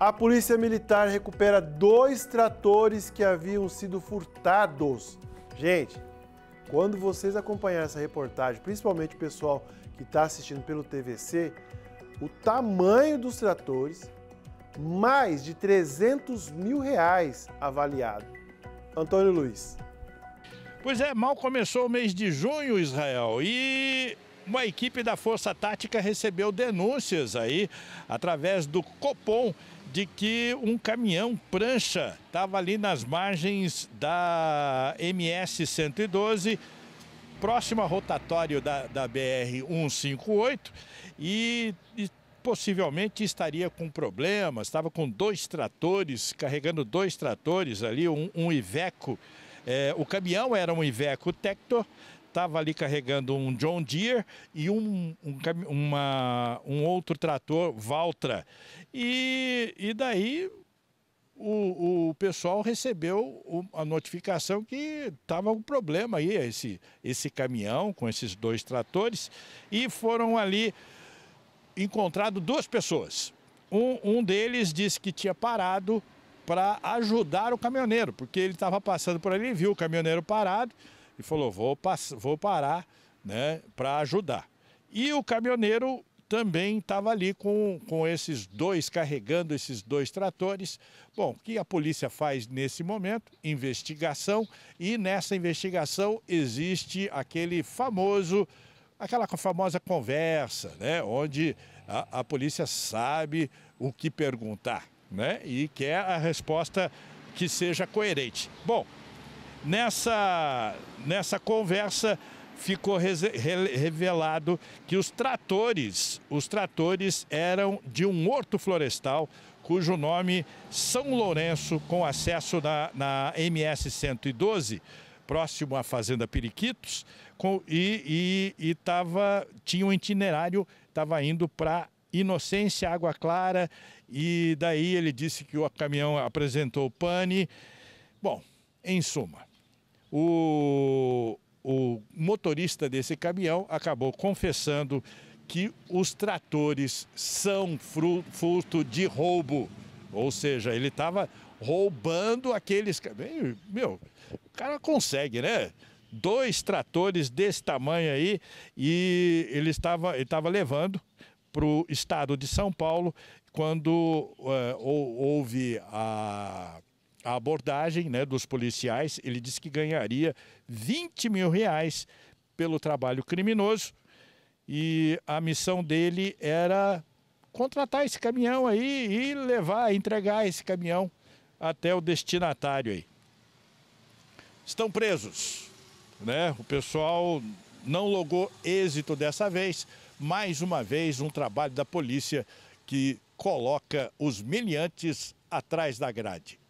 A polícia militar recupera dois tratores que haviam sido furtados. Gente, quando vocês acompanharem essa reportagem, principalmente o pessoal que está assistindo pelo TVC, o tamanho dos tratores, mais de 300 mil reais avaliado. Antônio Luiz. Pois é, mal começou o mês de junho, Israel, e uma equipe da Força Tática recebeu denúncias aí, através do Copom, de que um caminhão prancha estava ali nas margens da MS-112, próxima rotatório da, da BR-158, e, e possivelmente estaria com problemas, estava com dois tratores, carregando dois tratores ali, um, um Iveco. É, o caminhão era um Iveco Tector, estava ali carregando um John Deere e um, um, uma, um outro trator Valtra. E, e daí o, o pessoal recebeu a notificação que estava um problema aí, esse, esse caminhão com esses dois tratores, e foram ali encontrado duas pessoas. Um, um deles disse que tinha parado para ajudar o caminhoneiro, porque ele estava passando por ali, viu o caminhoneiro parado, e falou: vou, vou parar né, para ajudar. E o caminhoneiro também estava ali com, com esses dois, carregando esses dois tratores. Bom, o que a polícia faz nesse momento? Investigação, e nessa investigação existe aquele famoso, aquela famosa conversa, né? Onde a, a polícia sabe o que perguntar, né? E quer a resposta que seja coerente. Bom, Nessa, nessa conversa ficou revelado que os tratores, os tratores eram de um horto florestal cujo nome São Lourenço, com acesso na, na MS 112, próximo à Fazenda Periquitos, com, e, e, e tava, tinha um itinerário, estava indo para Inocência, Água Clara, e daí ele disse que o caminhão apresentou pane. Bom, em suma, o, o motorista desse caminhão acabou confessando que os tratores são fruto de roubo. Ou seja, ele estava roubando aqueles. Meu, o cara consegue, né? Dois tratores desse tamanho aí e ele estava, ele estava levando para o estado de São Paulo quando uh, houve a a abordagem né, dos policiais, ele disse que ganharia 20 mil reais pelo trabalho criminoso e a missão dele era contratar esse caminhão aí e levar, entregar esse caminhão até o destinatário aí. Estão presos, né? O pessoal não logou êxito dessa vez. Mais uma vez, um trabalho da polícia que coloca os miliantes atrás da grade.